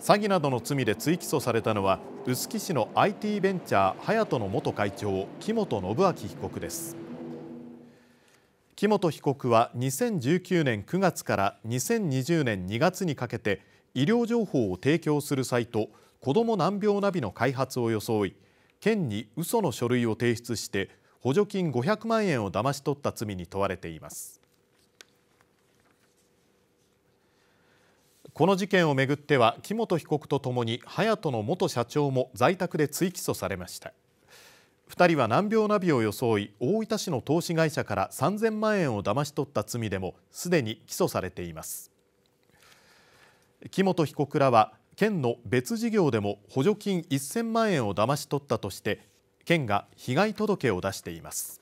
詐欺などの罪で追起訴されたのは臼杵市の IT ベンチャーハヤトの元会長木本信明被告です木本被告は2019年9月から2020年2月にかけて医療情報を提供するサイト子ども難病ナビの開発を装い県に嘘の書類を提出して補助金500万円を騙し取った罪に問われていますこの事件をめぐっては木本被告とともに隼人の元社長も在宅で追起訴されました2人は難病ナビを装い大分市の投資会社から3000万円を騙し取った罪でもすでに起訴されています木本被告らは県の別事業でも補助金1000万円を騙し取ったとして県が被害届を出しています